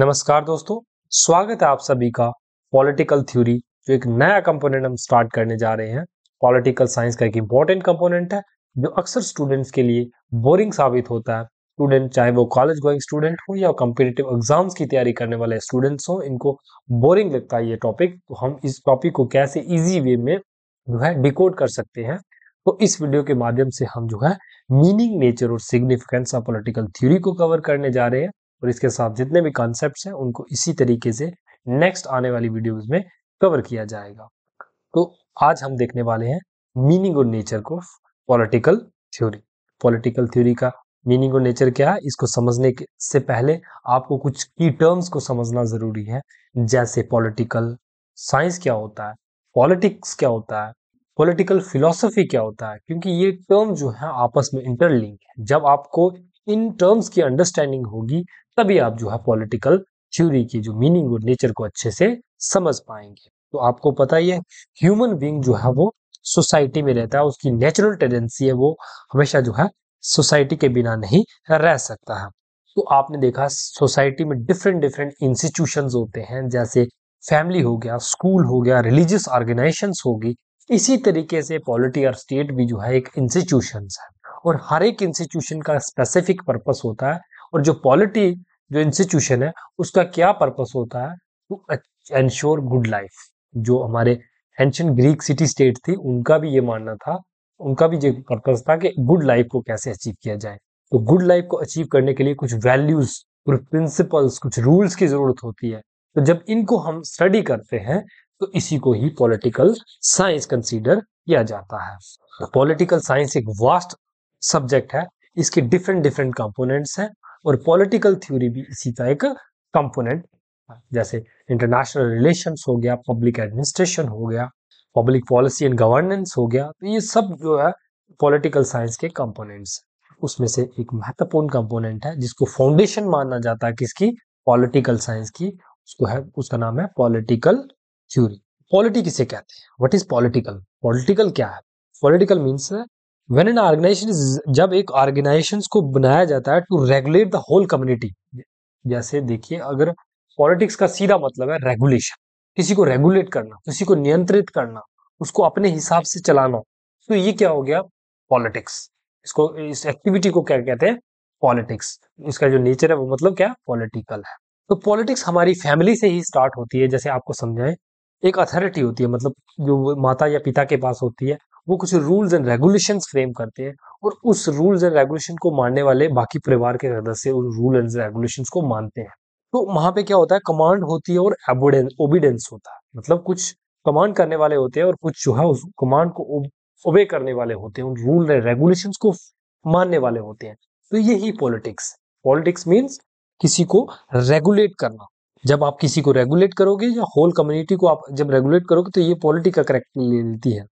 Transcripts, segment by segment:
नमस्कार दोस्तों स्वागत है आप सभी का पॉलिटिकल थ्योरी जो एक नया कंपोनेंट हम स्टार्ट करने जा रहे हैं पॉलिटिकल साइंस का एक इम्पॉर्टेंट कंपोनेंट है जो अक्सर स्टूडेंट्स के लिए बोरिंग साबित होता है स्टूडेंट चाहे वो कॉलेज गोइंग स्टूडेंट हो या कम्पिटेटिव एग्जाम्स की तैयारी करने वाले स्टूडेंट्स हो इनको बोरिंग लगता है ये टॉपिक तो हम इस टॉपिक को कैसे ईजी वे में जो है डिकोड कर सकते हैं तो इस वीडियो के माध्यम से हम जो है मीनिंग नेचर और सिग्निफिकेंस ऑफ पॉलिटिकल थ्योरी को कवर करने जा रहे हैं और इसके साथ जितने भी कॉन्सेप्ट हैं उनको इसी तरीके से नेक्स्ट आने वाली वीडियो में कवर किया जाएगा तो आज हम देखने वाले हैं मीनिंग और नेचर को पॉलिटिकल थ्योरी पॉलिटिकल थ्योरी का मीनिंग और नेचर क्या है इसको समझने के से पहले आपको कुछ की टर्म्स को समझना ज़रूरी है जैसे पॉलिटिकल साइंस क्या होता है पॉलिटिक्स क्या होता है पॉलिटिकल फिलोसफी क्या होता है क्योंकि ये टर्म जो है आपस में इंटरलिंक है जब आपको इन टर्म्स की अंडरस्टैंडिंग होगी तभी आप जो है पॉलिटिकल थ्योरी की जो मीनिंग और नेचर को अच्छे से समझ पाएंगे तो आपको पता ही है ह्यूमन बींग जो है वो सोसाइटी में रहता है उसकी नेचुरल टेंडेंसी है वो हमेशा जो है सोसाइटी के बिना नहीं रह सकता है तो आपने देखा सोसाइटी में डिफरेंट डिफरेंट इंस्टीट्यूशंस होते हैं जैसे फैमिली हो गया स्कूल हो गया रिलीजियस ऑर्गेनाइजेशन होगी इसी तरीके से पॉलिटी और स्टेट भी जो है एक इंस्टीट्यूशन है और हर एक इंस्टीट्यूशन का स्पेसिफिक पर्पस होता है और जो पॉलिटी जो इंस्टीट्यूशन है उसका क्या पर्पस होता है टू एंश्योर गुड लाइफ जो हमारे एंशन ग्रीक सिटी स्टेट थी उनका भी ये मानना था उनका भी ये पर्पस था कि गुड लाइफ को कैसे अचीव किया जाए तो गुड लाइफ को अचीव करने के लिए कुछ वैल्यूज कुछ प्रिंसिपल्स कुछ रूल्स की जरूरत होती है तो जब इनको हम स्टडी करते हैं तो इसी को ही पॉलिटिकल साइंस कंसीडर किया जाता है पॉलिटिकल साइंस एक वास्ट सब्जेक्ट है इसके डिफरेंट डिफरेंट कंपोनेंट्स हैं और पॉलिटिकल थ्योरी भी इसी का एक कंपोनेंट जैसे इंटरनेशनल रिलेशंस हो गया पब्लिक एडमिनिस्ट्रेशन हो गया पब्लिक पॉलिसी एंड गवर्नेंस हो गया तो ये सब जो है पॉलिटिकल साइंस के कंपोनेंट्स उसमें से एक महत्वपूर्ण कंपोनेंट है जिसको फाउंडेशन माना जाता है किसकी पॉलिटिकल साइंस की उसको है उसका नाम है पॉलिटिकल थ्योरी पॉलिटी किसे कहते हैं व्हाट इज पॉलिटिकल पॉलिटिकल क्या है political means when an organization जब एक ऑर्गेनाइजेशन को बनाया जाता है to regulate the whole community जैसे देखिए अगर पॉलिटिक्स का सीधा मतलब है रेगुलेशन किसी को रेगुलेट करना किसी को नियंत्रित करना उसको अपने हिसाब से चलाना तो ये क्या हो गया पॉलिटिक्स इसको इस एक्टिविटी को क्या कहते हैं पॉलिटिक्स इसका जो नेचर है वो मतलब क्या पॉलिटिकल है तो पॉलिटिक्स हमारी फैमिली से ही स्टार्ट होती है जैसे आपको समझाएं एक अथॉरिटी होती है मतलब जो माता या पिता के पास होती है वो कुछ रूल्स एंड रेगुलेशन फ्रेम करते हैं और उस रूल्स एंड रेगुलेशन को मानने वाले बाकी परिवार के सदस्य उन रूल एंड रेगुलेशन को मानते हैं तो वहां पे क्या होता है कमांड होती है और ओबिडेंस होता है मतलब कुछ कमांड करने वाले होते हैं और कुछ जो है उस कमांड को ओबे करने वाले होते हैं उन रूल एंड रेगुलेशन को मानने वाले होते हैं तो यही पॉलिटिक्स पॉलिटिक्स मीन्स किसी को रेगुलेट करना जब आप किसी को रेगुलेट करोगे या होल कम्युनिटी को आप जब रेगुलेट करोगे तो ये पॉलिटिकल का करेक्ट लेती है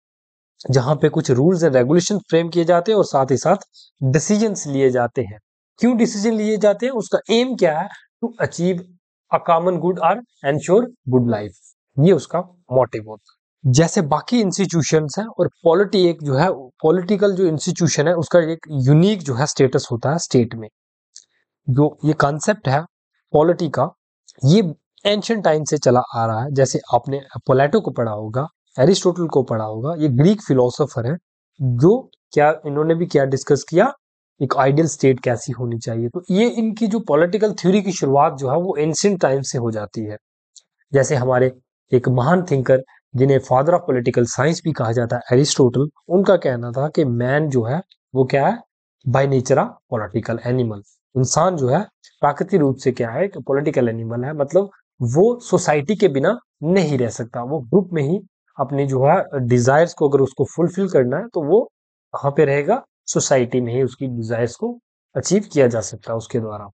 जहां पे कुछ रूल्स एंड रेगुलेशन फ्रेम किए जाते हैं और साथ ही साथ डिसीजन लिए जाते हैं क्यों डिसीजन लिए जाते हैं उसका एम क्या है to achieve a common good or ensure good life ये उसका मोटिव होता है जैसे बाकी इंस्टीट्यूशन है और पॉलिटी एक जो है पॉलिटिकल जो इंस्टीट्यूशन है उसका एक यूनिक जो है स्टेटस होता है स्टेट में जो ये कॉन्सेप्ट है पॉलिटी का ये एंशंट टाइम से चला आ रहा है जैसे आपने पोलैटो को पढ़ा होगा एरिस्टोटल को पढ़ा होगा ये ग्रीक फिलोसोफर है जो क्या इन्होंने भी क्या डिस्कस किया एक आइडियल स्टेट कैसी होनी चाहिए तो ये इनकी जो पॉलिटिकल थ्योरी की शुरुआत जो है वो एंशियंट टाइम से हो जाती है जैसे हमारे एक महान थिंकर जिन्हें फादर ऑफ पॉलिटिकल साइंस भी कहा जाता है एरिस्टोटल उनका कहना था कि मैन जो है वो क्या है by nature a political animal इंसान जो है प्राकृतिक रूप से क्या है कि पॉलिटिकल एनिमल है मतलब वो सोसाइटी के बिना नहीं रह सकता वो ग्रुप में ही अपनी जो है डिजायर्स को अगर उसको फुलफिल करना है तो वो कहाँ पे रहेगा सोसाइटी में ही उसकी डिजायर्स को अचीव किया जा सकता है उसके द्वारा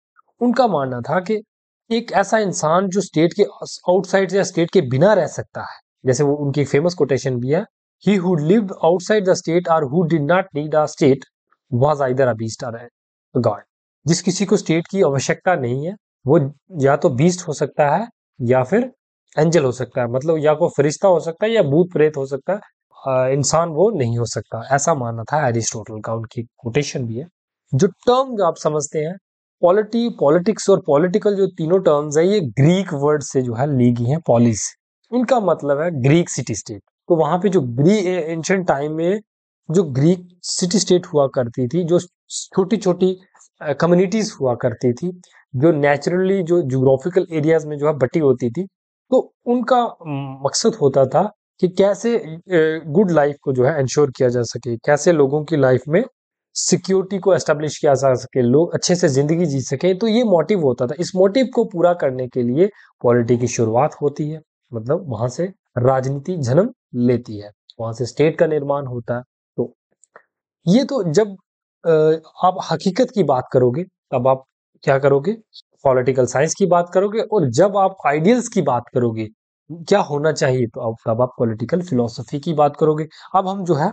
उनका मानना था कि एक ऐसा इंसान जो स्टेट के आउटसाइड या स्टेट के बिना रह सकता है जैसे वो उनकी फेमस कोटेशन भी है he who lived outside the state और who did not need a state was either a beast god जिस किसी को स्टेट की आवश्यकता नहीं है वो या तो बीस्ट हो सकता है या फिर एंजल हो सकता है मतलब या कोई फरिश्ता हो सकता है या भूत प्रेत हो सकता है इंसान वो नहीं हो सकता ऐसा मानना था एरिस्टोटल का उनकी कोटेशन भी है जो टर्म जो आप समझते हैं पॉलिटी पॉलिटिक्स और पॉलिटिकल जो तीनों टर्म्स है ये ग्रीक वर्ड से जो है ली गई है पॉलिस इनका मतलब है ग्रीक सिटी स्टेट तो वहां पे जो ग्रीक एंशंट टाइम में जो ग्रीक सिटी स्टेट हुआ करती थी जो छोटी छोटी कम्युनिटीज हुआ करती थी जो नेचुरली जो जोग्राफिकल एरियाज में जो है बटी होती थी तो उनका मकसद होता था कि कैसे गुड लाइफ को जो है इंश्योर किया जा सके कैसे लोगों की लाइफ में सिक्योरिटी को एस्टेब्लिश किया जा सके लोग अच्छे से जिंदगी जी सके तो ये मोटिव होता था इस मोटिव को पूरा करने के लिए पॉलिटी की शुरुआत होती है मतलब वहां से राजनीति जन्म लेती है वहां से स्टेट का निर्माण होता है तो ये तो जब आप हकीकत की बात करोगे तब आप क्या करोगे पॉलिटिकल साइंस की बात करोगे और जब आप आइडियल्स की बात करोगे क्या होना चाहिए तो अब तब आप पॉलिटिकल फिलोसफी की बात करोगे अब हम जो है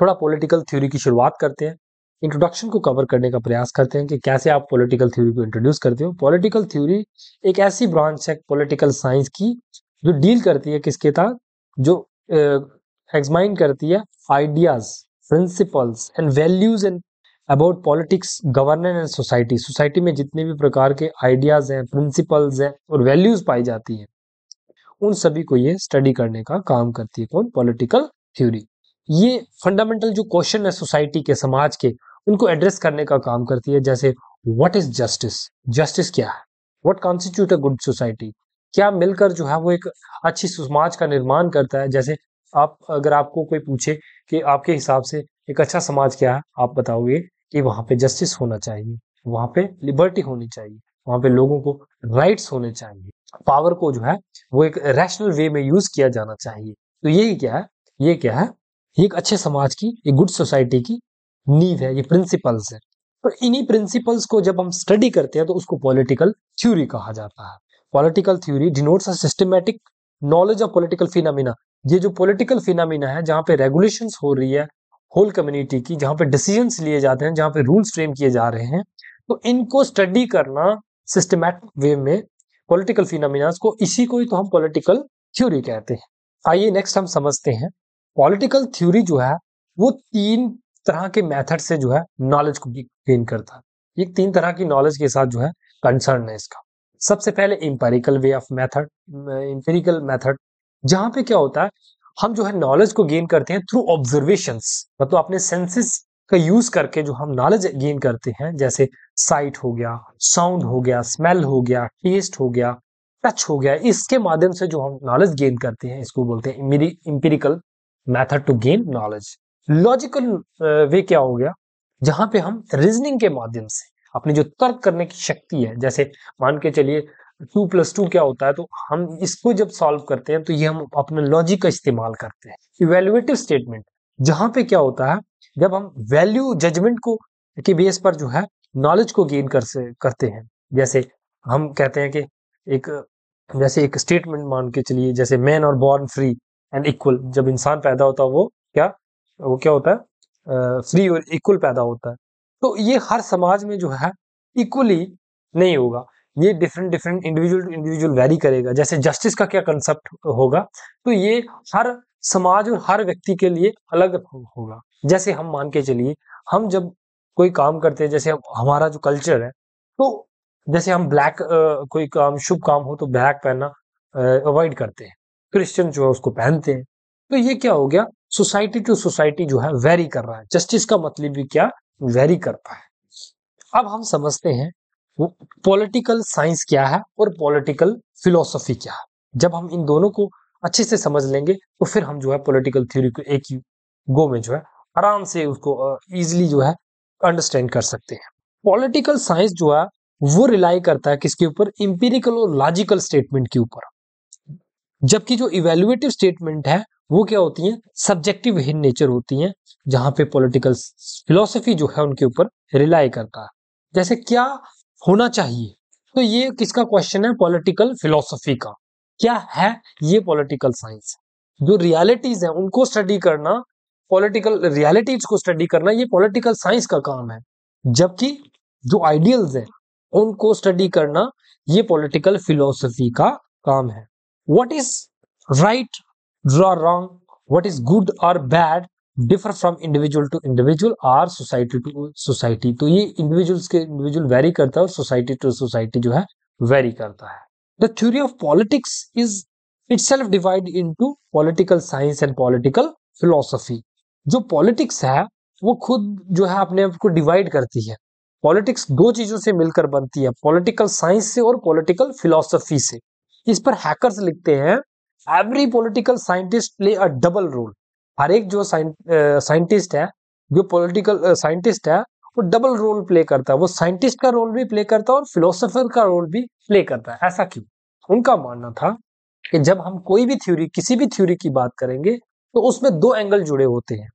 थोड़ा पॉलिटिकल थ्योरी की शुरुआत करते हैं इंट्रोडक्शन को कवर करने का प्रयास करते हैं कि कैसे आप पॉलिटिकल थ्योरी को इंट्रोड्यूस करते हो पॉलिटिकल थ्योरी एक ऐसी ब्रांच है पॉलिटिकल साइंस की जो डील करती है किसके साथ जो एग्जामाइन करती है ideas principles and values and about politics governance and society society में जितने भी प्रकार के आइडियाज हैं प्रिंसिपल्स हैं और वैल्यूज पाई जाती हैं उन सभी को ये स्टडी करने का काम करती है कौन पॉलिटिकल थ्योरी ये फंडामेंटल जो क्वेश्चन है सोसाइटी के समाज के उनको एड्रेस करने का काम करती है जैसे व्हाट इज जस्टिस जस्टिस क्या है what constitute a good society क्या मिलकर जो है वो एक अच्छी समाज का निर्माण करता है जैसे आप अगर आपको कोई पूछे कि आपके हिसाब से एक अच्छा समाज क्या है आप बताओगे कि वहां पे जस्टिस होना चाहिए वहां पे लिबर्टी होनी चाहिए वहां पे लोगों को राइट्स होने चाहिए पावर को जो है वो एक रैशनल वे में यूज किया जाना चाहिए तो ये क्या है ये क्या है ये एक अच्छे समाज की एक गुड सोसाइटी की नींव है ये प्रिंसिपल्स है तो इन्हीं प्रिंसिपल्स को जब हम स्टडी करते हैं तो उसको पॉलिटिकल थ्योरी कहा जाता है political theory denotes a systematic knowledge of political phenomena ये जो पॉलिटिकल फिनामिना है जहाँ पे रेगुलेशन हो रही है होल कम्युनिटी की जहां पे डिसीजंस लिए जाते हैं जहां पे रूल्स फ्रेम किए जा रहे हैं तो इनको स्टडी करना सिस्टमैटिक वे में पॉलिटिकल फिनोमिनास को इसी को ही तो हम पॉलिटिकल थ्योरी कहते हैं आइए नेक्स्ट हम समझते हैं पॉलिटिकल थ्योरी जो है वो तीन तरह के मेथड से जो है नॉलेज को गेन करता है ये तीन तरह की नॉलेज के साथ जो है कंसर्न है इसका सबसे पहले empirical way of method empirical method जहाँ पे क्या होता है हम जो है नॉलेज को गेन करते हैं थ्रू ऑब्जर्वेशन मतलब अपने सेंसेस का यूज करके जो हम नॉलेज गेन करते हैं जैसे साइट हो गया साउंड हो गया स्मेल हो गया टेस्ट हो गया टच हो गया इसके माध्यम से जो हम नॉलेज गेन करते हैं इसको बोलते हैं empirical method to gain knowledge logical way क्या हो गया जहां पे हम रीजनिंग के माध्यम से अपनी जो तर्क करने की शक्ति है जैसे मान के चलिए टू प्लस टू क्या होता है तो हम इसको जब सॉल्व करते हैं तो ये हम अपने लॉजिक का इस्तेमाल करते हैं इवेल्युएटिव स्टेटमेंट जहां पे क्या होता है जब हम वैल्यू जजमेंट को के बेस पर जो है नॉलेज को गेन कर से करते हैं जैसे हम कहते हैं कि एक जैसे एक स्टेटमेंट मान के चलिए जैसे मैन और बॉर्न फ्री एंड इक्वल जब इंसान पैदा होता है वो क्या वो क्या होता है फ्री और इक्वल पैदा होता है तो ये हर समाज में जो है इक्वली नहीं होगा ये different different individual to individual vary करेगा जैसे जस्टिस का क्या कंसेप्ट होगा तो ये हर समाज और हर व्यक्ति के लिए अलग होगा जैसे हम मान के चलिए हम जब कोई काम करते हैं जैसे हमारा जो कल्चर है तो जैसे हम ब्लैक कोई काम शुभ काम हो तो ब्लैक पहनना अवॉइड करते हैं क्रिश्चियन जो है उसको पहनते हैं तो ये क्या हो गया सोसाइटी टू सोसाइटी जो है वेरी कर रहा है जस्टिस का मतलब भी क्या वेरी करता है अब हम समझते हैं पॉलिटिकल साइंस क्या है और पॉलिटिकल फिलोसफी क्या है जब हम इन दोनों को अच्छे से समझ लेंगे तो फिर हम जो है पॉलिटिकल थ्योरी को एक ही गो में जो है आराम से उसको ईजिली जो है अंडरस्टैंड कर सकते हैं पॉलिटिकल साइंस जो है वो रिलाई करता है किसके ऊपर इंपेरिकल और लॉजिकल स्टेटमेंट के ऊपर जबकि जो इवेल्युएटिव स्टेटमेंट है वो क्या होती है सब्जेक्टिव इन नेचर होती है जहां पे पॉलिटिकल फिलोसफी जो है उनके ऊपर रिलाई करता है जैसे क्या होना चाहिए तो ये किसका क्वेश्चन है पॉलिटिकल फिलोसफी का क्या है ये पॉलिटिकल साइंस जो रियलिटीज है उनको स्टडी करना पॉलिटिकल रियलिटीज को स्टडी करना ये पॉलिटिकल साइंस का काम है जबकि जो आइडियल्स हैं उनको स्टडी करना ये पॉलिटिकल फिलोसफी का काम है what is right wrong what is good और bad differ from individual to individual or society to society तो ये इंडिविजुअल्स के इंडिविजुअल वेरी करता है और सोसाइटी टू सोसाइटी जो है वेरी करता है the theory of politics is itself divide to political science and political philosophy जो पॉलिटिक्स है वो खुद जो है अपने आप को डिवाइड करती है पॉलिटिक्स दो चीजों से मिलकर बनती है पॉलिटिकल साइंस से और पॉलिटिकल फिलोसफी से इस पर हैकर्स लिखते हैं every political scientist play a double role हर एक जो साइंटिस्ट है जो पॉलिटिकल साइंटिस्ट है वो डबल रोल प्ले करता है वो साइंटिस्ट का रोल भी प्ले करता है और फिलोसोफर का रोल भी प्ले करता है ऐसा क्यों उनका मानना था कि जब हम कोई भी थ्योरी किसी भी थ्योरी की बात करेंगे तो उसमें दो एंगल जुड़े होते हैं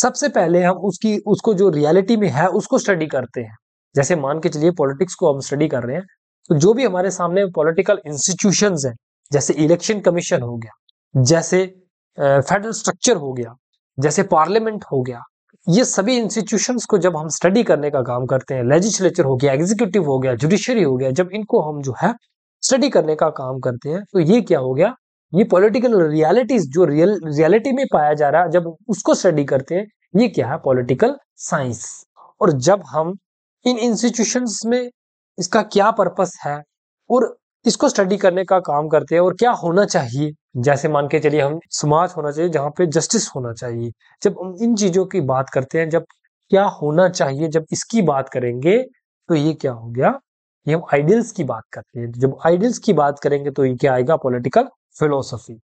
सबसे पहले हम उसकी उसको जो रियलिटी में है उसको स्टडी करते हैं जैसे मान के चलिए पॉलिटिक्स को हम स्टडी कर रहे हैं तो जो भी हमारे सामने पॉलिटिकल इंस्टीट्यूशन है जैसे इलेक्शन कमीशन हो गया जैसे फेडरल स्ट्रक्चर हो गया जैसे पार्लियामेंट हो गया ये सभी इंस्टीट्यूशंस को जब हम स्टडी करने का काम करते हैं लेजिस्लेचर हो गया एग्जीक्यूटिव हो गया जुडिशरी हो गया जब इनको हम जो है स्टडी करने का काम करते हैं तो ये क्या हो गया ये पॉलिटिकल रियलिटीज जो रियल रियलिटी में पाया जा रहा है जब उसको स्टडी करते हैं ये क्या है पॉलिटिकल साइंस और जब हम इन इंस्टीट्यूशंस में इसका क्या पर्पस है और इसको स्टडी करने का काम करते हैं और क्या होना चाहिए जैसे मान के चलिए हम समाज होना चाहिए जहाँ पे जस्टिस होना चाहिए जब हम इन चीजों की बात करते हैं जब क्या होना चाहिए जब इसकी बात करेंगे तो ये क्या हो गया ये हम आइडियल्स की बात करते हैं जब आइडियल्स की बात करेंगे तो ये क्या आएगा पॉलिटिकल फिलोसफी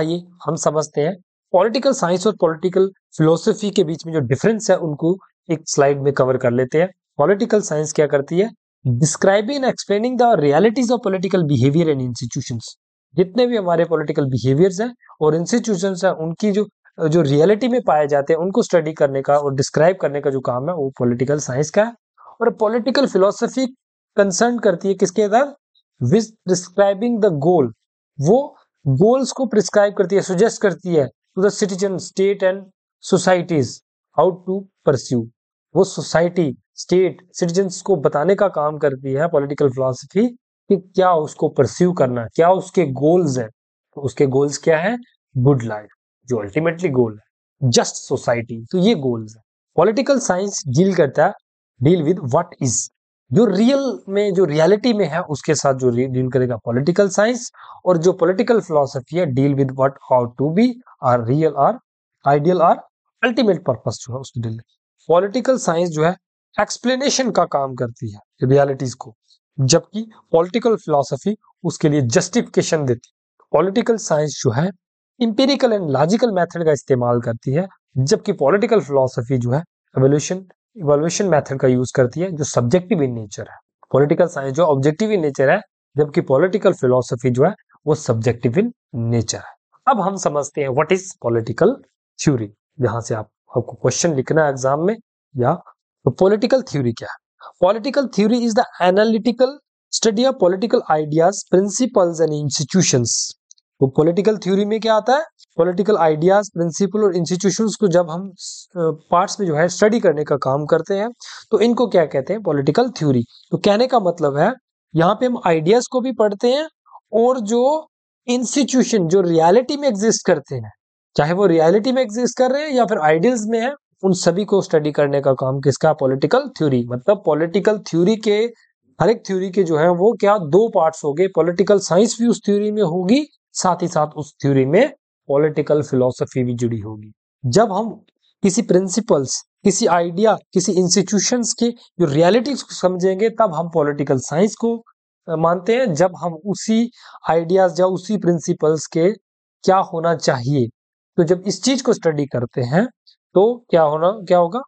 आइए हम समझते हैं पॉलिटिकल साइंस और पॉलिटिकल फिलोसफी के बीच में जो डिफरेंस है उनको एक स्लाइड में कवर कर लेते हैं पॉलिटिकल साइंस क्या करती है describing and explaining the realities of political behaviour and institution जितने भी हमारे पोलिटिकल बिहेवियर्स हैं और इंस्टीट्यूशन हैं उनकी जो जो रियलिटी में पाए जाते हैं उनको स्टडी करने का और डिस्क्राइब करने का जो काम है वो पॉलिटिकल साइंस का है और पॉलिटिकल फिलोसफी कंसर्न करती है किसके अंदर विज प्रिस्क्राइबिंग द गोल वो गोल्स को प्रिस्क्राइब करती है सुजेस्ट करती है to the citizen state and societies how to pursue वो सोसाइटी स्टेट सिटीजन्स को बताने का काम करती है पॉलिटिकल फिलोसफी कि क्या उसको परस्यू करना है क्या उसके गोल्स हैं तो उसके गोल्स क्या है गुड लाइफ जो अल्टीमेटली गोल है जस्ट सोसाइटी तो ये गोल्स है पॉलिटिकल साइंस डील करता है डील विद व्हाट इज जो रियल में जो रियलिटी में है उसके साथ जो डील करेगा पॉलिटिकल साइंस और जो पॉलिटिकल फिलोसफी है deal with what how to be or real or ideal or ultimate purpose जो है उसको डील पॉलिटिकल साइंस जो है एक्सप्लेनेशन का काम करती है रियलिटीज को जबकि पॉलिटिकल फिलोसफी उसके लिए जस्टिफिकेशन देती है पॉलिटिकल साइंस जो है इंपेरिकल एंड लॉजिकल मेथड का इस्तेमाल करती है जबकि पॉलिटिकल फिलोसफी जो है एवोल्यूशन इवोल्यूशन मेथड का यूज करती है जो सब्जेक्टिव इन नेचर है पॉलिटिकल साइंस जो ऑब्जेक्टिव इन नेचर है जबकि पॉलिटिकल फिलोसफी जो है वो सब्जेक्टिव इन नेचर है अब हम समझते हैं व्हाट इज पॉलिटिकल थ्योरी जहां से आप आपको क्वेश्चन लिखना है एग्जाम में या तो पॉलिटिकल थ्योरी क्या है political theory is the analytical study of political ideas principles and institutions तो पॉलिटिकल थ्योरी में क्या आता है पॉलिटिकल आइडियाज प्रिंसिपल और इंस्टीट्यूशंस को जब हम पार्ट्स में जो है स्टडी करने का काम करते हैं तो इनको क्या कहते हैं पॉलिटिकल थ्योरी तो कहने का मतलब है यहाँ पे हम आइडियाज को भी पढ़ते हैं और जो इंस्टीट्यूशन जो रियलिटी में एग्जिस्ट करते हैं चाहे वो रियलिटी में एग्जिस्ट कर रहे हैं या फिर आइडियल्स में है उन सभी को स्टडी करने का काम किसका पॉलिटिकल थ्योरी मतलब पॉलिटिकल थ्योरी के हर एक थ्योरी के जो है वो क्या दो पार्ट्स हो गए पॉलिटिकल साइंस भी उस थ्योरी में होगी साथ ही साथ उस थ्योरी में पॉलिटिकल फिलोसफी भी जुड़ी होगी जब हम किसी प्रिंसिपल्स किसी आइडिया किसी इंस्टीट्यूशन के जो रियलिटी को समझेंगे तब हम पॉलिटिकल साइंस को मानते हैं जब हम उसी आइडियाज या उसी प्रिंसिपल्स के क्या होना चाहिए तो जब इस चीज को स्टडी करते हैं तो क्या होना क्या होगा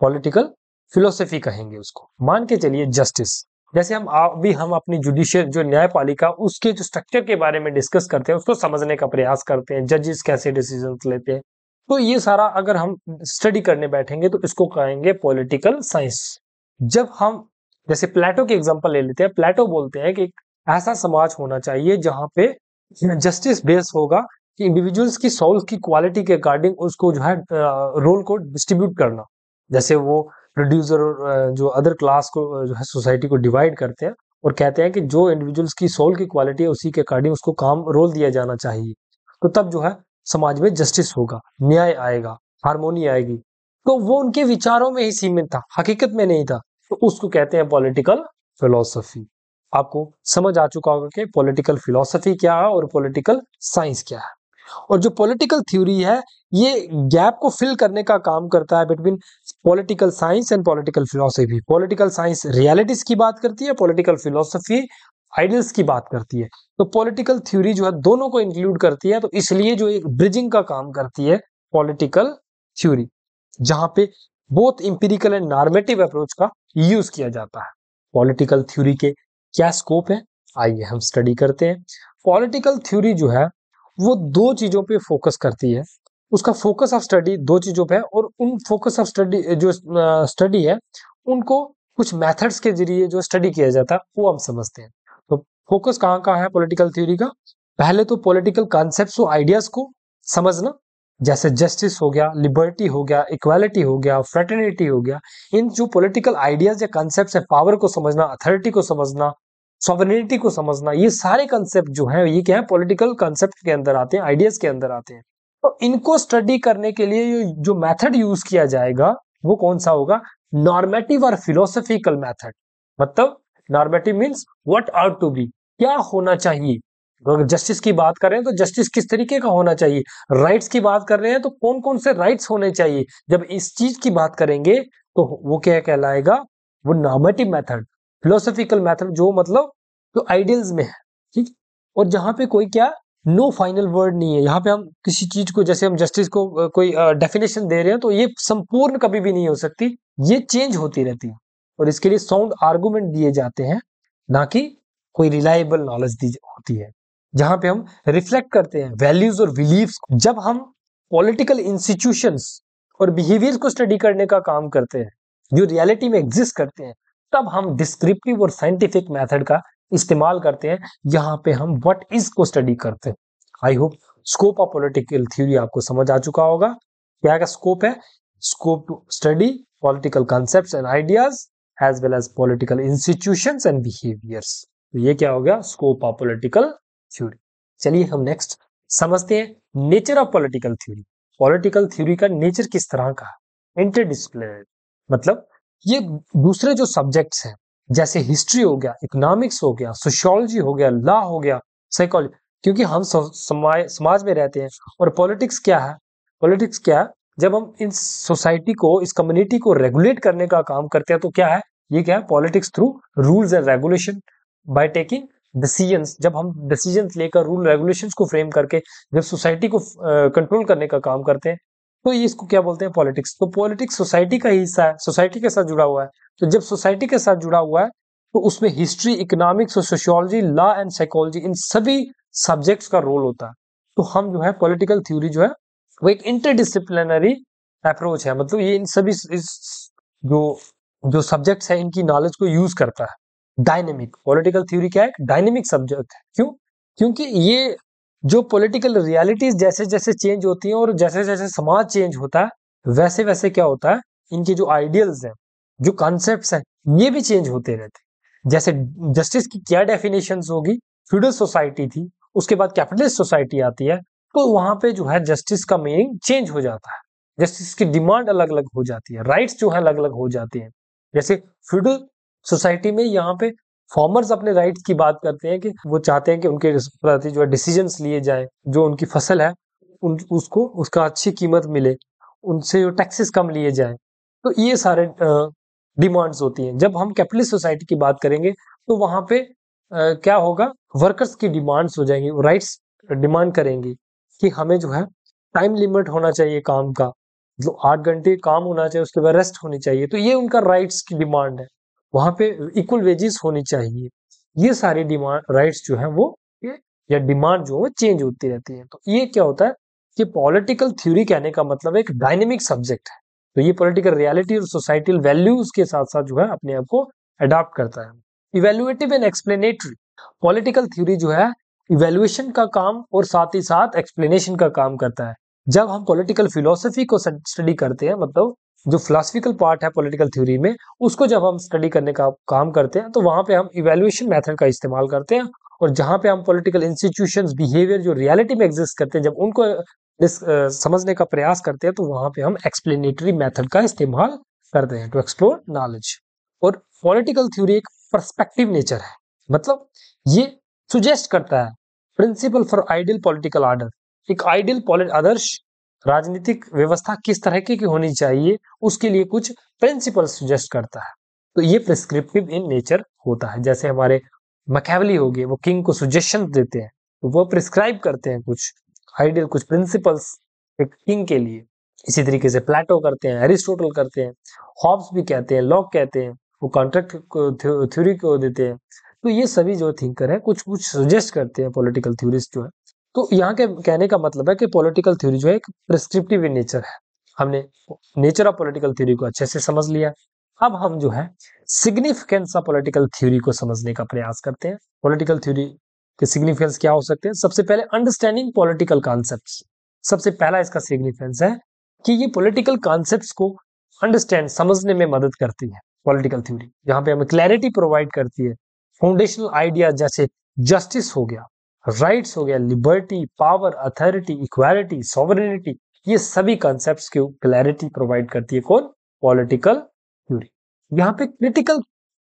पॉलिटिकल फिलोसफी कहेंगे उसको मान के चलिए जस्टिस जैसे हम अभी हम अपनी जुडिशियल जो न्यायपालिका उसके जो स्ट्रक्चर के बारे में डिस्कस करते हैं उसको समझने का प्रयास करते हैं जजेस कैसे डिसीजन लेते हैं तो ये सारा अगर हम स्टडी करने बैठेंगे तो इसको कहेंगे पॉलिटिकल साइंस जब हम जैसे प्लेटो की एग्जाम्पल ले लेते हैं प्लेटो बोलते हैं कि ऐसा समाज होना चाहिए जहां पे जस्टिस बेस होगा कि इंडिविजुअल्स की सोल की क्वालिटी के अकॉर्डिंग उसको जो है रोल को डिस्ट्रीब्यूट करना जैसे वो प्रोड्यूसर जो अदर क्लास को जो है सोसाइटी को डिवाइड करते हैं और कहते हैं कि जो इंडिविजुअल्स की सोल की क्वालिटी है उसी के अकॉर्डिंग उसको काम रोल दिया जाना चाहिए तो तब जो है समाज में जस्टिस होगा न्याय आएगा हारमोनी आएगी तो वो उनके विचारों में ही सीमित था हकीकत में नहीं था तो उसको कहते हैं पॉलिटिकल फिलोसफी आपको समझ आ चुका होगा कि पॉलिटिकल फिलोसफी क्या है और पॉलिटिकल साइंस क्या है और जो पॉलिटिकल थ्योरी है ये गैप को फिल करने का काम करता है between political science and political philosophy political science realities की बात करती है पॉलिटिकल फिलोसफी आइडियल्स की बात करती है तो पॉलिटिकल थ्योरी जो है दोनों को इंक्लूड करती है तो इसलिए जो एक ब्रिजिंग का काम करती है पॉलिटिकल थ्योरी जहां पे both empirical and normative approach का यूज किया जाता है पॉलिटिकल थ्योरी के क्या स्कोप है आइए हम स्टडी करते हैं पॉलिटिकल थ्योरी जो है वो दो चीज़ों पे फोकस करती है उसका फोकस ऑफ स्टडी दो चीज़ों पे है और उन फोकस ऑफ स्टडी जो स्टडी है उनको कुछ मेथड्स के जरिए जो स्टडी किया जाता है वो हम समझते हैं तो फोकस कहाँ कहाँ है पॉलिटिकल थ्योरी का पहले तो पॉलिटिकल कॉन्सेप्ट और आइडियाज को समझना जैसे जस्टिस हो गया लिबर्टी हो गया इक्वालिटी हो गया फ्रेटर्निटी हो गया इन जो पॉलिटिकल आइडियाज या कॉन्सेप्ट है पावर को समझना अथॉरिटी को समझना सॉवरिटी को समझना ये सारे कंसेप्ट जो है ये क्या है पॉलिटिकल कंसेप्ट के अंदर आते हैं आइडियाज के अंदर आते हैं तो इनको स्टडी करने के लिए जो मेथड यूज किया जाएगा वो कौन सा होगा नॉर्मेटिव और फिलोसफिकल मेथड मतलब normative means what are to be क्या होना चाहिए अगर जस्टिस की बात कर रहे हैं तो जस्टिस किस तरीके का होना चाहिए राइट्स की बात कर रहे हैं तो कौन कौन से राइट्स होने चाहिए जब इस चीज की बात करेंगे तो वो क्या कहलाएगा वो नॉर्मेटिव मेथड फिलोसफिकल मैथड जो मतलब जो आइडियल्स में है ठीक और जहां पे कोई क्या नो फाइनल वर्ड नहीं है यहाँ पे हम किसी चीज को जैसे हम जस्टिस को कोई डेफिनेशन दे रहे हैं तो ये संपूर्ण कभी भी नहीं हो सकती ये चेंज होती रहती है और इसके लिए साउंड आर्गूमेंट दिए जाते हैं ना कि कोई रिलायबल नॉलेज दी होती है जहां पे हम रिफ्लेक्ट करते हैं वैल्यूज और बिलीफ जब हम पॉलिटिकल इंस्टीट्यूशंस और बिहेवियर को स्टडी करने का काम करते हैं जो रियलिटी में एग्जिस्ट करते हैं तब हम डिस्क्रिप्टिव और साइंटिफिक मेथड का इस्तेमाल करते हैं यहाँ पे हम व्हाट इज को स्टडी करते हैं I hope scope of political theory आपको समझ आ चुका होगा क्या का स्कोप है scope to study political concept and ideas as well as political institution and behaviours तो ये क्या हो गया स्कोप ऑफ पॉलिटिकल थ्योरी चलिए हम नेक्स्ट समझते हैं nature of political theory political theory का नेचर किस तरह का इंटरडिसिप्लिनरी मतलब ये दूसरे जो सब्जेक्ट्स हैं जैसे हिस्ट्री हो गया इकोनॉमिक्स हो गया सोशोलॉजी हो गया लॉ हो गया साइकोलॉजी क्योंकि हम समाज में रहते हैं और पॉलिटिक्स क्या है पॉलिटिक्स क्या है जब हम इन सोसाइटी को इस कम्युनिटी को रेगुलेट करने का काम करते हैं तो क्या है ये क्या है politics through rules and regulation by taking decision जब हम डिसीजन लेकर रूल रेगुलेशन को फ्रेम करके जब सोसाइटी को कंट्रोल करने का काम करते हैं तो ये इसको क्या बोलते हैं पॉलिटिक्स तो पॉलिटिक्स सोसाइटी का ही हिस्सा है सोसाइटी के साथ जुड़ा हुआ है तो जब सोसाइटी के साथ जुड़ा हुआ है तो उसमें हिस्ट्री इकोनॉमिक्स और सोशियोलॉजी लॉ एंड साइकोलॉजी इन सभी सब्जेक्ट्स का रोल होता है तो हम जो है पॉलिटिकल थ्योरी जो है वो एक इंटरडिसिप्लिनरी अप्रोच है मतलब ये इन सभी इस जो जो सब्जेक्ट्स है इनकी नॉलेज को यूज करता है डायनेमिक पॉलिटिकल थ्योरी क्या है डायनेमिक सब्जेक्ट है क्यों क्योंकि ये जो पॉलिटिकल रियलिटीज जैसे जैसे चेंज होती हैं और जैसे जैसे समाज चेंज होता है वैसे वैसे क्या होता है इनके जो आइडियल्स हैं जो कॉन्सेप्ट हैं ये भी चेंज होते रहते जैसे जस्टिस की क्या डेफिनेशन होगी फ्यूडल सोसाइटी थी उसके बाद कैपिटलिस्ट सोसाइटी आती है तो वहां पे जो है जस्टिस का मीनिंग चेंज हो जाता है जस्टिस की डिमांड अलग अलग हो जाती है राइट्स जो है अलग अलग हो जाते हैं जैसे फ्यूडल सोसाइटी में यहाँ पे फार्मर्स अपने राइट्स की बात करते हैं कि वो चाहते हैं कि उनके प्रति जो है डिसीजन लिए जाए जो उनकी फसल है उन उसको उसका अच्छी कीमत मिले उनसे जो टैक्सेस कम लिए जाए तो ये सारे डिमांड्स होती हैं जब हम कैपिटलिस्ट सोसाइटी की बात करेंगे तो वहां पे आ, क्या होगा वर्कर्स की डिमांड्स हो जाएंगी राइट्स डिमांड करेंगी कि हमें जो है टाइम लिमिट होना चाहिए काम का मतलब आठ घंटे काम होना चाहिए उसके बाद रेस्ट होनी चाहिए तो ये उनका राइट्स की डिमांड है वहां पे इक्वल वेजेस होनी चाहिए ये सारी डिमांड राइट्स जो है वो या डिमांड जो है चेंज होती रहती है तो ये क्या होता है कि पॉलिटिकल थ्योरी कहने का मतलब एक डायनेमिक सब्जेक्ट है तो ये पॉलिटिकल रियलिटी और सोसाइटल वैल्यूज के साथ साथ जो है अपने आप को अडॉप्ट करता है evaluative and explanatory political theory जो है इवेल्युएशन का काम और साथ ही साथ एक्सप्लेनेशन का काम करता है जब हम पॉलिटिकल फिलोसफी को स्टडी करते हैं मतलब जो फिलोसफिकल पार्ट है पॉलिटिकल थ्योरी में उसको जब हम स्टडी करने का काम करते हैं तो वहाँ पे हम इवेल्युएशन मेथड का इस्तेमाल करते हैं और जहां पे हम पॉलिटिकल इंस्टीट्यूशंस बिहेवियर जो रियलिटी में एग्जिस्ट करते हैं जब उनको समझने का प्रयास करते हैं तो वहां पे हम एक्सप्लेनेटरी मेथड का इस्तेमाल करते हैं टू एक्सप्लोर नॉलेज और पॉलिटिकल थ्योरी एक परस्पेक्टिव नेचर है मतलब ये सुजेस्ट करता है principle for ideal political order एक आइडियल आदर्श राजनीतिक व्यवस्था किस तरह की होनी चाहिए उसके लिए कुछ प्रिंसिपल सुजेस्ट करता है तो ये प्रिस्क्रिप्टिव इन नेचर होता है जैसे हमारे मकैवली हो गए वो किंग को सुजेशन देते हैं तो वो प्रिस्क्राइब करते हैं कुछ आइडियल कुछ प्रिंसिपल्स एक किंग के लिए इसी तरीके से प्लेटो करते हैं एरिस्टोटल करते हैं हॉब्स भी कहते हैं लॉक कहते हैं वो कॉन्ट्रैक्ट को थ्योरी को देते हैं तो ये सभी जो थिंकर है कुछ कुछ सजेस्ट करते हैं पॉलिटिकल थ्योरिस्ट जो है तो यहाँ के कहने का मतलब है कि पॉलिटिकल थ्योरी जो है एक प्रिस्क्रिप्टिव इन नेचर है हमने नेचर ऑफ पॉलिटिकल थ्योरी को अच्छे से समझ लिया अब हम जो है सिग्निफिकेंस ऑफ पॉलिटिकल थ्योरी को समझने का प्रयास करते हैं पॉलिटिकल थ्योरी के सिग्निफिकेंस क्या हो सकते हैं सबसे पहले अंडरस्टैंडिंग पॉलिटिकल कॉन्सेप्ट सबसे पहला इसका सिग्निफिकेंस है कि ये पॉलिटिकल कॉन्सेप्ट को अंडरस्टैंड समझने में मदद करती है पॉलिटिकल थ्योरी यहाँ पे हमें क्लैरिटी प्रोवाइड करती है फाउंडेशनल आइडिया जैसे जस्टिस हो गया राइट्स हो गया liberty power authority equality sovereignty ये सभी कॉन्सेप्ट की क्लैरिटी प्रोवाइड करती है कौन पॉलिटिकल थ्योरी यहाँ पे क्रिटिकल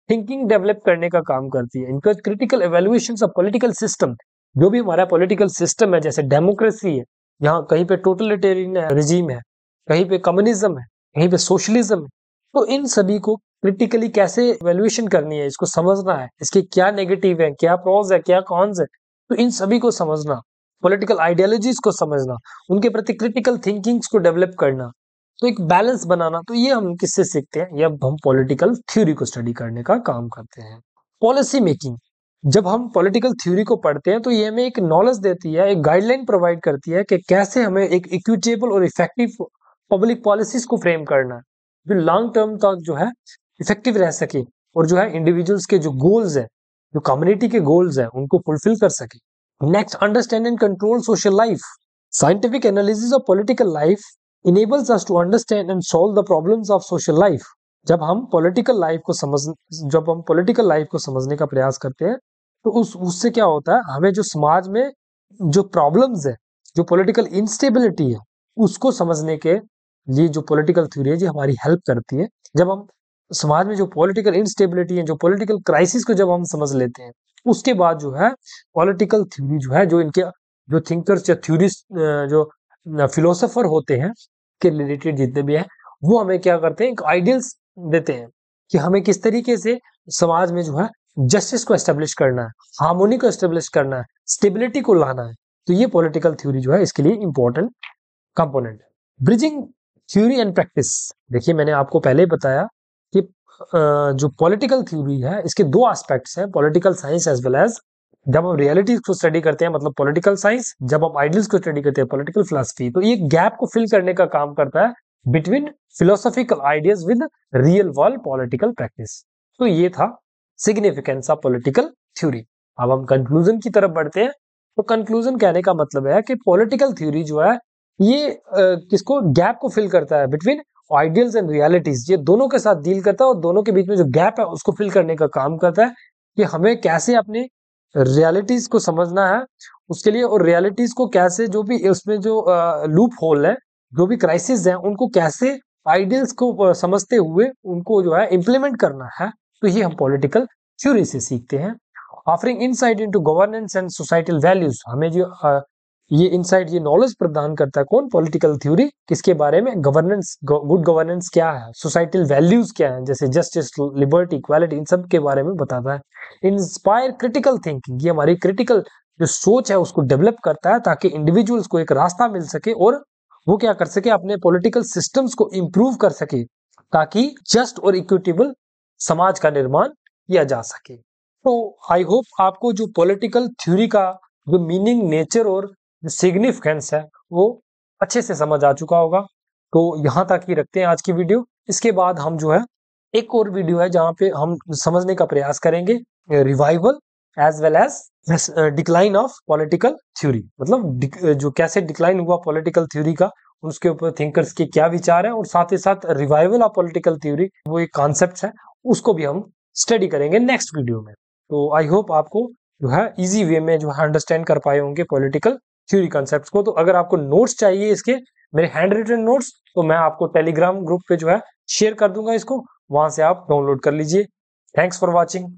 थिंकिंग डेवलप करने का काम करती है इनका critical evaluation of political system जो भी हमारा पॉलिटिकल सिस्टम है जैसे डेमोक्रेसी है यहाँ कहीं पे टोटलिटेरियन रिजीम है कहीं पे कम्युनिज्म है कहीं पे सोशलिज्म है तो इन सभी को क्रिटिकली कैसे वैल्यूएशन करनी है इसको समझना है इसके क्या नेगेटिव है क्या प्रॉज है क्या कॉन्स है तो इन सभी को समझना पॉलिटिकल आइडियोलॉजीज को समझना उनके प्रति क्रिटिकल थिंकिंग्स को डेवलप करना तो एक बैलेंस बनाना तो ये हम किससे सीखते हैं जब हम पॉलिटिकल थ्योरी को स्टडी करने का काम करते हैं पॉलिसी मेकिंग जब हम पॉलिटिकल थ्योरी को पढ़ते हैं तो ये हमें एक नॉलेज देती है एक गाइडलाइन प्रोवाइड करती है कि कैसे हमें एक इक्विटेबल और इफेक्टिव पब्लिक पॉलिसीज को फ्रेम करना है जो लॉन्ग टर्म तक जो है इफेक्टिव रह सके और जो है इंडिविजुअल्स के जो गोल्स हैं जो कम्युनिटी के गोल्स हैं उनको फुलफिल कर सके next understand and control social life scientific analysis of political life enables us to understand and solve the problems of social life जब हम पॉलिटिकल लाइफ को समझ जब हम पॉलिटिकल लाइफ को समझने का प्रयास करते हैं तो उस उससे क्या होता है हमें जो समाज में जो प्रॉब्लम्स है जो पॉलिटिकल इंस्टेबिलिटी है उसको समझने के लिए जो पॉलिटिकल थ्योरी है जी हमारी हेल्प करती है जब हम समाज में जो पॉलिटिकल इनस्टेबिलिटी है जो पॉलिटिकल क्राइसिस को जब हम समझ लेते हैं उसके बाद जो है पॉलिटिकल थ्योरी जो है जो इनके जो थिंकर्स या थ्योरिस्ट जो फिलोसोफर होते हैं के रिलेटेड जितने भी हैं वो हमें क्या करते हैं आइडियल्स देते हैं कि हमें किस तरीके से समाज में जो है जस्टिस को एस्टेब्लिश करना है हार्मोनी को एस्टेब्लिश करना है स्टेबिलिटी को लाना है तो ये पॉलिटिकल थ्योरी जो है इसके लिए इंपॉर्टेंट कंपोनेंट है ब्रिजिंग थ्योरी एंड प्रैक्टिस देखिए मैंने आपको पहले बताया कि जो पॉलिटिकल थ्योरी है इसके दो एस्पेक्ट्स हैं political science as well as जब हम रियलिटीज को स्टडी करते हैं मतलब पॉलिटिकल साइंस जब हम आइडियल्स को स्टडी करते हैं पॉलिटिकल फिलोसफी तो ये गैप को फिल करने का काम करता है between philosophical ideas with real world political practice तो ये था सिग्निफिकेंस ऑफ पॉलिटिकल थ्योरी अब हम कंक्लूजन की तरफ बढ़ते हैं तो कंक्लूजन कहने का मतलब है कि पॉलिटिकल थ्योरी जो है ये आ, किसको गैप को फिल करता है बिटवीन आइडियल्स एंड रियलिटीज ये दोनों के साथ डील करता है और दोनों के बीच में जो गैप है उसको फिल करने का काम करता है कि हमें कैसे अपने रियलिटीज को समझना है उसके लिए और रियलिटीज को कैसे जो भी उसमें जो लूप होल है जो भी क्राइसिस है उनको कैसे आइडियल्स को समझते हुए उनको जो है इम्प्लीमेंट करना है तो ये हम पॉलिटिकल थ्योरी से सीखते हैं offering insight into governance and societal values हमें जो ये इनसाइट ये नॉलेज प्रदान करता है कौन पॉलिटिकल थ्योरी किसके बारे में गवर्नेंस गुड गवर्नेंस क्या है सोसाइटल वैल्यूज क्या है जैसे जस्टिस लिबर्टी इक्वालिटी इन सब के बारे में बताता है इंस्पायर क्रिटिकल थिंकिंग ये हमारी क्रिटिकल जो सोच है उसको डेवलप करता है ताकि इंडिविजुअल्स को एक रास्ता मिल सके और वो क्या कर सके अपने पॉलिटिकल सिस्टम्स को इम्प्रूव कर सके ताकि जस्ट और इक्विटेबल समाज का निर्माण किया जा सके तो आई होप आपको जो पॉलिटिकल थ्योरी का जो मीनिंग नेचर और जो सिग्निफिकेंस है वो अच्छे से समझ आ चुका होगा तो यहाँ तक ही रखते हैं आज की वीडियो इसके बाद हम जो है एक और वीडियो है जहाँ पे हम समझने का प्रयास करेंगे revival as well as decline of political theory मतलब uh, जो कैसे डिक्लाइन हुआ पॉलिटिकल थ्योरी का उसके ऊपर थिंकर्स के क्या विचार है और साथ ही साथ रिवाइवल ऑफ पॉलिटिकल थ्योरी वो एक कॉन्सेप्ट है उसको भी हम स्टडी करेंगे नेक्स्ट वीडियो में तो आई होप आपको जो है इजी वे में जो है अंडरस्टैंड कर पाए होंगे पॉलिटिकल थ्योरी कॉन्सेप्ट्स को तो अगर आपको नोट्स चाहिए इसके मेरे हैंड रिटन नोट्स तो मैं आपको टेलीग्राम ग्रुप पे जो है शेयर कर दूंगा इसको वहां से आप डाउनलोड कर लीजिए थैंक्स फॉर वॉचिंग